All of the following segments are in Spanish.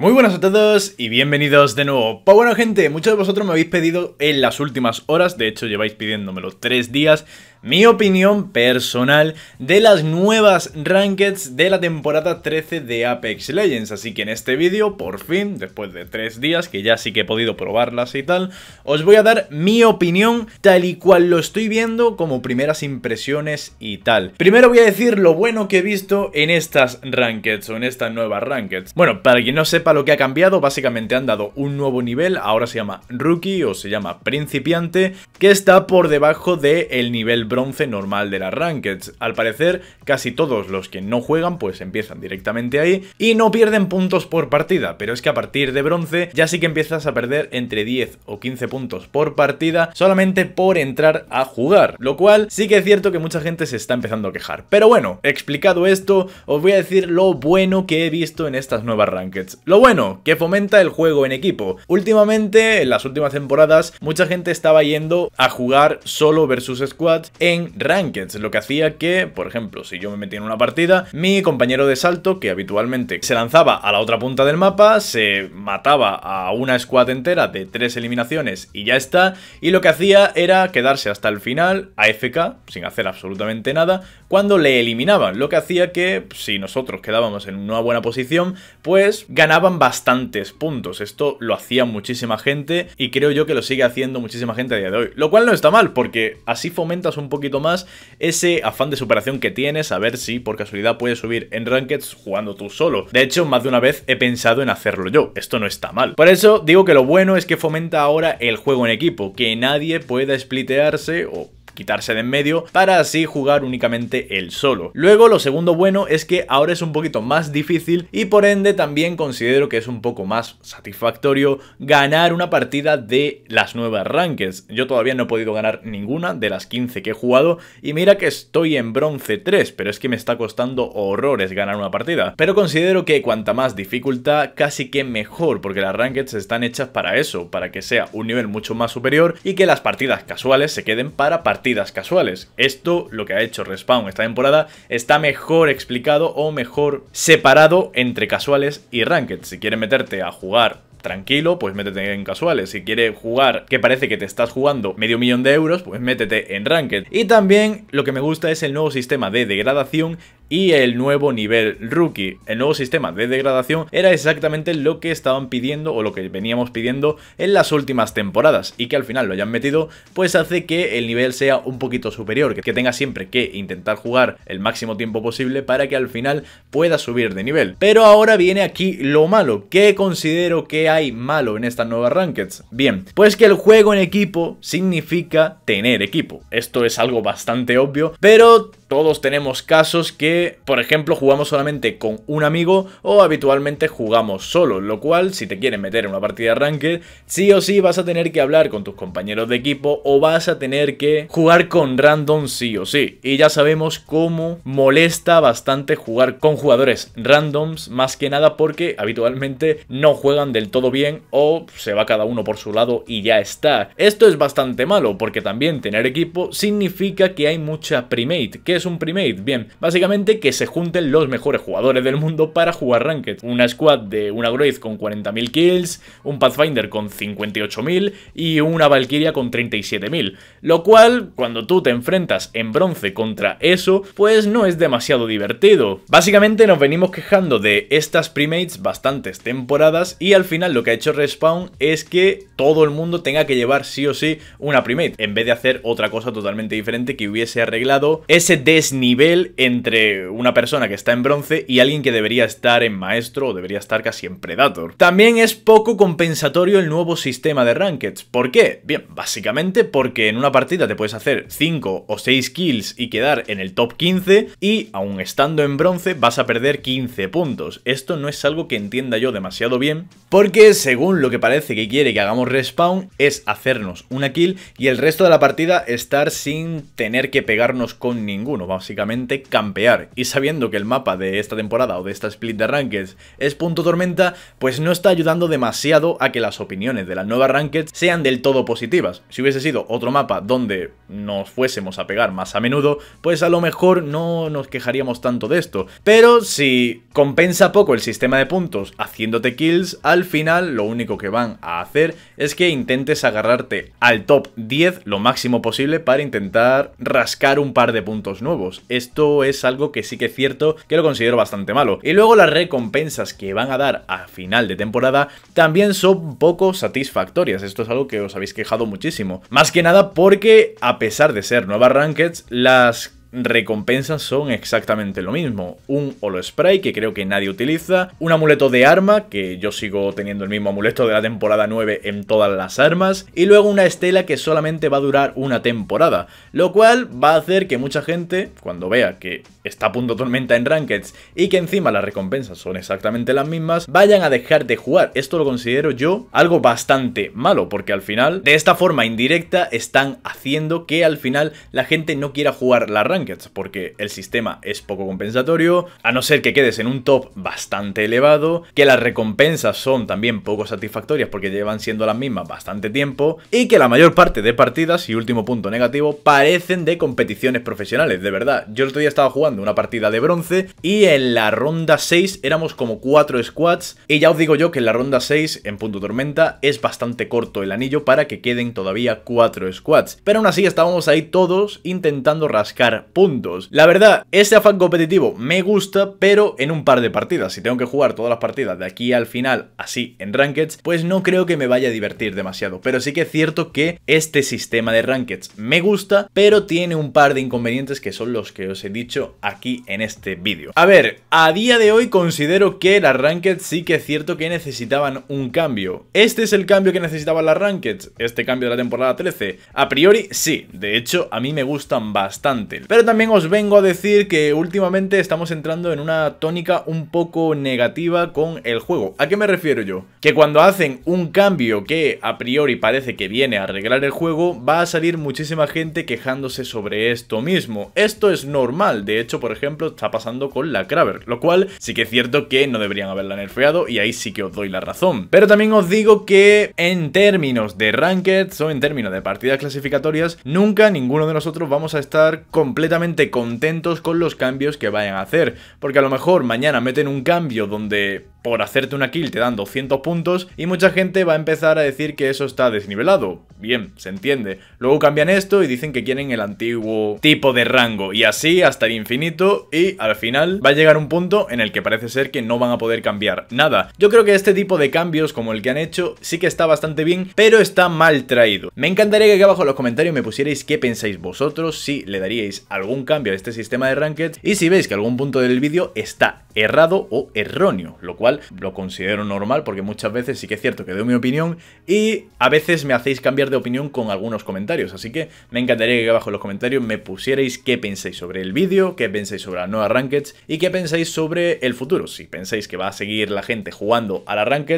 Muy buenas a todos y bienvenidos de nuevo. Pues bueno gente, muchos de vosotros me habéis pedido en las últimas horas, de hecho lleváis pidiéndomelo tres días, mi opinión personal de las nuevas Rankeds de la temporada 13 de Apex Legends. Así que en este vídeo, por fin, después de tres días, que ya sí que he podido probarlas y tal, os voy a dar mi opinión tal y cual lo estoy viendo como primeras impresiones y tal. Primero voy a decir lo bueno que he visto en estas Rankeds o en estas nuevas Rankeds Bueno, para quien no sepa lo que ha cambiado, básicamente han dado un nuevo nivel, ahora se llama Rookie o se llama Principiante, que está por debajo del de nivel bronce normal de las Rankeds. Al parecer, casi todos los que no juegan pues empiezan directamente ahí y no pierden puntos por partida, pero es que a partir de bronce ya sí que empiezas a perder entre 10 o 15 puntos por partida solamente por entrar a jugar, lo cual sí que es cierto que mucha gente se está empezando a quejar. Pero bueno, explicado esto, os voy a decir lo bueno que he visto en estas nuevas Rankeds. Lo bueno, que fomenta el juego en equipo. Últimamente, en las últimas temporadas, mucha gente estaba yendo a jugar solo versus squad en rankings, lo que hacía que, por ejemplo, si yo me metía en una partida, mi compañero de salto, que habitualmente se lanzaba a la otra punta del mapa, se mataba a una squad entera de tres eliminaciones y ya está, y lo que hacía era quedarse hasta el final, a AFK, sin hacer absolutamente nada, cuando le eliminaban, lo que hacía que, si nosotros quedábamos en una buena posición, pues ganaban bastantes puntos, esto lo hacía muchísima gente y creo yo que lo sigue haciendo muchísima gente a día de hoy, lo cual no está mal, porque así fomentas un un poquito más ese afán de superación que tienes, a ver si por casualidad puedes subir en rankings jugando tú solo. De hecho, más de una vez he pensado en hacerlo yo, esto no está mal. Por eso digo que lo bueno es que fomenta ahora el juego en equipo, que nadie pueda splitearse o quitarse de en medio, para así jugar únicamente él solo. Luego, lo segundo bueno es que ahora es un poquito más difícil y por ende también considero que es un poco más satisfactorio ganar una partida de las nuevas rankings. Yo todavía no he podido ganar ninguna de las 15 que he jugado y mira que estoy en bronce 3, pero es que me está costando horrores ganar una partida. Pero considero que cuanta más dificultad, casi que mejor, porque las rankings están hechas para eso, para que sea un nivel mucho más superior y que las partidas casuales se queden para partidas casuales. Esto, lo que ha hecho Respawn esta temporada, está mejor explicado o mejor separado entre casuales y ranked. Si quieres meterte a jugar tranquilo, pues métete en casuales. Si quieres jugar que parece que te estás jugando medio millón de euros, pues métete en ranked. Y también lo que me gusta es el nuevo sistema de degradación y el nuevo nivel rookie. El nuevo sistema de degradación era exactamente lo que estaban pidiendo o lo que veníamos pidiendo en las últimas temporadas y que al final lo hayan metido pues hace que el nivel sea un poquito superior, que tenga siempre que intentar jugar el máximo tiempo posible para que al final pueda subir de nivel. Pero ahora viene aquí lo malo. ¿Qué considero que hay malo en estas nuevas rankings? Bien, pues que el juego en equipo significa tener equipo. Esto es algo bastante obvio, pero todos tenemos casos que, por ejemplo, jugamos solamente con un amigo o habitualmente jugamos solo, lo cual, si te quieren meter en una partida de arranque, sí o sí vas a tener que hablar con tus compañeros de equipo o vas a tener que jugar con random sí o sí. Y ya sabemos cómo molesta bastante jugar con jugadores randoms, más que nada porque habitualmente no juegan del todo bien o se va cada uno por su lado y ya está. Esto es bastante malo porque también tener equipo significa que hay mucha primate, que es un primate? Bien, básicamente que se junten los mejores jugadores del mundo para jugar Ranked. Una squad de una Wraith con 40.000 kills, un Pathfinder con 58.000 y una Valkyria con 37.000. Lo cual, cuando tú te enfrentas en bronce contra eso, pues no es demasiado divertido. Básicamente nos venimos quejando de estas primates bastantes temporadas y al final lo que ha hecho Respawn es que todo el mundo tenga que llevar sí o sí una primate, en vez de hacer otra cosa totalmente diferente que hubiese arreglado ese desnivel entre una persona que está en bronce y alguien que debería estar en maestro o debería estar casi en predator. También es poco compensatorio el nuevo sistema de rankeds. ¿Por qué? Bien, básicamente porque en una partida te puedes hacer 5 o 6 kills y quedar en el top 15 y aún estando en bronce vas a perder 15 puntos. Esto no es algo que entienda yo demasiado bien porque según lo que parece que quiere que hagamos respawn es hacernos una kill y el resto de la partida estar sin tener que pegarnos con ninguno básicamente campear. Y sabiendo que el mapa de esta temporada o de esta split de rankings es punto tormenta, pues no está ayudando demasiado a que las opiniones de las nuevas rankings sean del todo positivas. Si hubiese sido otro mapa donde nos fuésemos a pegar más a menudo, pues a lo mejor no nos quejaríamos tanto de esto. Pero si compensa poco el sistema de puntos haciéndote kills, al final lo único que van a hacer es que intentes agarrarte al top 10 lo máximo posible para intentar rascar un par de puntos esto es algo que sí que es cierto que lo considero bastante malo. Y luego las recompensas que van a dar a final de temporada también son poco satisfactorias. Esto es algo que os habéis quejado muchísimo. Más que nada porque, a pesar de ser nuevas rankeds, las recompensas son exactamente lo mismo. Un holo spray que creo que nadie utiliza, un amuleto de arma, que yo sigo teniendo el mismo amuleto de la temporada 9 en todas las armas, y luego una estela que solamente va a durar una temporada, lo cual va a hacer que mucha gente, cuando vea que está a punto tormenta en Rankeds y que encima las recompensas son exactamente las mismas, vayan a dejar de jugar. Esto lo considero yo algo bastante malo, porque al final, de esta forma indirecta, están haciendo que al final la gente no quiera jugar la Ranked porque el sistema es poco compensatorio, a no ser que quedes en un top bastante elevado, que las recompensas son también poco satisfactorias porque llevan siendo las mismas bastante tiempo, y que la mayor parte de partidas, y último punto negativo, parecen de competiciones profesionales, de verdad. Yo el otro día estaba jugando una partida de bronce y en la ronda 6 éramos como 4 squads, y ya os digo yo que en la ronda 6, en punto tormenta, es bastante corto el anillo para que queden todavía 4 squads. Pero aún así estábamos ahí todos intentando rascar puntos. La verdad, ese afán competitivo me gusta, pero en un par de partidas. Si tengo que jugar todas las partidas de aquí al final, así en Rankeds, pues no creo que me vaya a divertir demasiado. Pero sí que es cierto que este sistema de Rankeds me gusta, pero tiene un par de inconvenientes que son los que os he dicho aquí en este vídeo. A ver, a día de hoy considero que las Rankeds sí que es cierto que necesitaban un cambio. ¿Este es el cambio que necesitaban las Rankeds? ¿Este cambio de la temporada 13? A priori sí, de hecho a mí me gustan bastante. Pero también os vengo a decir que últimamente estamos entrando en una tónica un poco negativa con el juego. ¿A qué me refiero yo? Que cuando hacen un cambio que a priori parece que viene a arreglar el juego, va a salir muchísima gente quejándose sobre esto mismo. Esto es normal, de hecho, por ejemplo, está pasando con la Kraber, lo cual sí que es cierto que no deberían haberla nerfeado y ahí sí que os doy la razón. Pero también os digo que en términos de ranked o en términos de partidas clasificatorias, nunca ninguno de nosotros vamos a estar completamente contentos con los cambios que vayan a hacer, porque a lo mejor mañana meten un cambio donde por hacerte una kill te dan 200 puntos y mucha gente va a empezar a decir que eso está desnivelado. Bien, se entiende. Luego cambian esto y dicen que quieren el antiguo tipo de rango y así hasta el infinito y al final va a llegar un punto en el que parece ser que no van a poder cambiar nada. Yo creo que este tipo de cambios como el que han hecho sí que está bastante bien, pero está mal traído. Me encantaría que aquí abajo en los comentarios me pusierais qué pensáis vosotros, si le daríais algún cambio a este sistema de rankings y si veis que algún punto del vídeo está errado o erróneo, lo cual lo considero normal porque muchas veces sí que es cierto que doy mi opinión y a veces me hacéis cambiar de opinión con algunos comentarios. Así que me encantaría que abajo en los comentarios me pusierais qué pensáis sobre el vídeo, qué pensáis sobre la nueva rankings y qué pensáis sobre el futuro. Si pensáis que va a seguir la gente jugando a la Ranked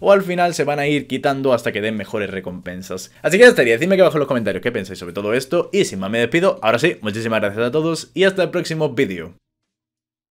o al final se van a ir quitando hasta que den mejores recompensas. Así que ya estaría, decidme que abajo en los comentarios qué pensáis sobre todo esto y sin más me despido. Ahora sí, muchísimas gracias a todos y hasta el próximo vídeo.